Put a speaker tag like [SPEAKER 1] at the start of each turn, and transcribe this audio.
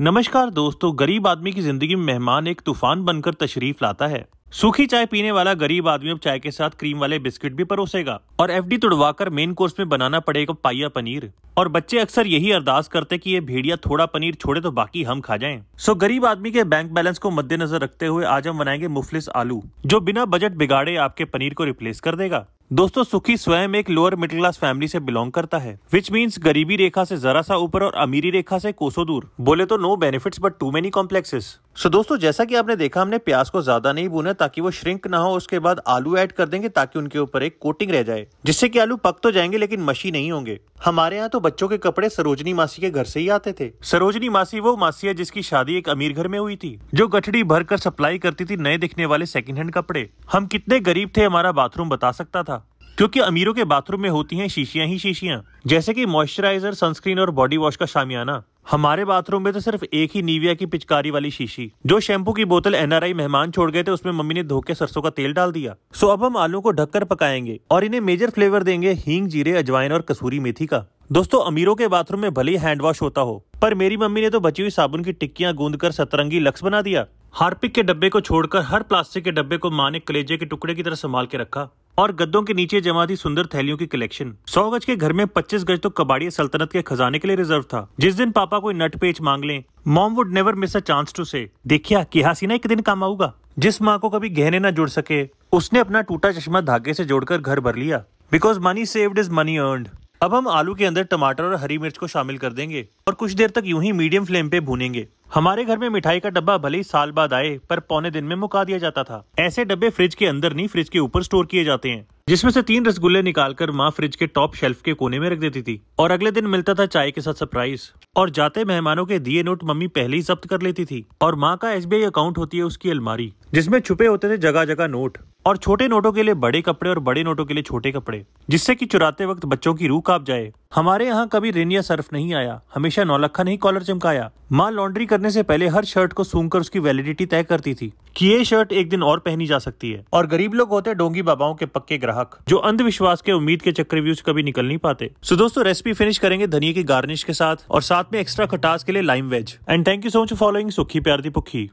[SPEAKER 1] नमस्कार दोस्तों गरीब आदमी की जिंदगी में मेहमान एक तूफान बनकर तशरीफ लाता है सूखी चाय पीने वाला गरीब आदमी अब चाय के साथ क्रीम वाले बिस्किट भी परोसेगा और एफडी तुड़वाकर मेन कोर्स में बनाना पड़ेगा पाइया पनीर और बच्चे अक्सर यही अरदास करते कि ये भेड़िया थोड़ा पनीर छोड़े तो बाकी हम खा जाएं। सो गरीब आदमी के बैंक बैलेंस को मद्देनजर रखते हुए आज हम बनाएंगे मुफलिस आलू जो बिना बजट बिगाड़े आपके पनीर को रिप्लेस कर देगा दोस्तों सुखी स्वयं एक लोअर मिडिल क्लास फैमिली से बिलोंग करता है विच मीन्स गरीबी रेखा से जरा सा ऊपर और अमीरी रेखा से कोसो दूर बोले तो no benefits but too many complexes so दोस्तों जैसा कि आपने देखा हमने प्याज को ज्यादा नहीं भूना ताकि वो श्रिंक ना हो उसके बाद आलू ऐड कर देंगे ताकि उनके ऊपर एक कोटिंग रह जाए जिससे कि आलू पक तो जाएंगे लेकिन मशी नहीं होंगे हमारे यहाँ तो बच्चों के कपड़े सरोजनी मासी के घर से ही आते थे सरोजनी मासी वो मासी है जिसकी शादी एक अमीर घर में हुई थी जो गठड़ी भर कर सप्लाई करती थी नए दिखने वाले सेकेंड हैंड कपड़े हम कितने गरीब थे हमारा बाथरूम बता सकता था क्योंकि अमीरों के बाथरूम में होती हैं शीशियां ही शीशियां जैसे कि मॉइस्चराइजर सनस्क्रीन और बॉडी वॉश का शामियाना हमारे बाथरूम में तो सिर्फ एक ही नीविया की पिचकारी वाली शीशी जो शैम्पू की बोतल एनआरआई मेहमान छोड़ गए थे उसमें मम्मी ने धोके सरसों का तेल डाल दिया सो अब हम आलू को ढककर पकाएंगे और इन्हें मेजर फ्लेवर देंगे हींग जीरे अजवाइन और कसूरी मेथी का दोस्तों अमीरों के बाथरूम में भले ही हैंड वॉश होता हो पर मेरी मम्मी ने तो बची हुई साबुन की टिक्कियां गूंद कर सतरंगी लक्स बना दिया हार्पिक के डब्बे को छोड़कर हर प्लास्टिक के डब्बे को माँ ने कलेजे के टुकड़े की तरह संभाल के रखा और गद्दों के नीचे जमा थी सुंदर थैलियों की कलेक्शन सौ गज के घर में पच्चीस गज तो कबाड़िया सल्तनत के खजाने के लिए रिजर्व था जिस दिन पापा कोई नट पेच मांग ले mom would never miss a chance to say देखिया कि हसीना हाँ, एक दिन काम आऊगा जिस माँ को कभी गहने न जुड़ सके उसने अपना टूटा चश्मा धागे से जोड़कर घर भर लिया because money saved is money earn अब हम आलू के अंदर टमाटर और हरी मिर्च को शामिल कर देंगे और कुछ देर तक यूं ही मीडियम फ्लेम पे भूनेंगे हमारे घर में मिठाई का डब्बा भले ही साल बाद आए पर पौने दिन में मुका दिया जाता था ऐसे डब्बे फ्रिज के अंदर नहीं फ्रिज के ऊपर स्टोर किए जाते हैं जिसमें से तीन रसगुल्ले निकालकर माँ फ्रिज के टॉप शेल्फ के कोने में रख देती थी और अगले दिन मिलता था चाय के साथ सरप्राइज और जाते मेहमानों के दिए नोट मम्मी पहले ही जब्त कर लेती थी और माँ का एस अकाउंट होती है उसकी अलमारी जिसमें छुपे होते थे जगह जगह नोट और छोटे नोटों के लिए बड़े कपड़े और बड़े नोटों के लिए छोटे कपड़े जिससे कि चुराते वक्त बच्चों की रूह काप जाए हमारे यहाँ कभी रेनिया या सर्फ नहीं आया हमेशा नौलखा नहीं कॉलर चमकाया माँ लॉन्ड्री करने से पहले हर शर्ट को सूंघ कर उसकी वैलिडिटी तय करती थी कि ये शर्ट एक दिन और पहनी जा सकती है और गरीब लोग होते डोंगी बाबाओं के पक्के ग्राहक जो अंधविश्वास के उम्मीद के चक्रव्यूह से कभी निकल नहीं पाते सो दोस्तों रेसिपी फिनिश करेंगे धनिया की गार्निश के साथ और साथ में एक्स्ट्रा खटास के लिए lime wedge and thank you so much following Sukhi प्यार दी पुखी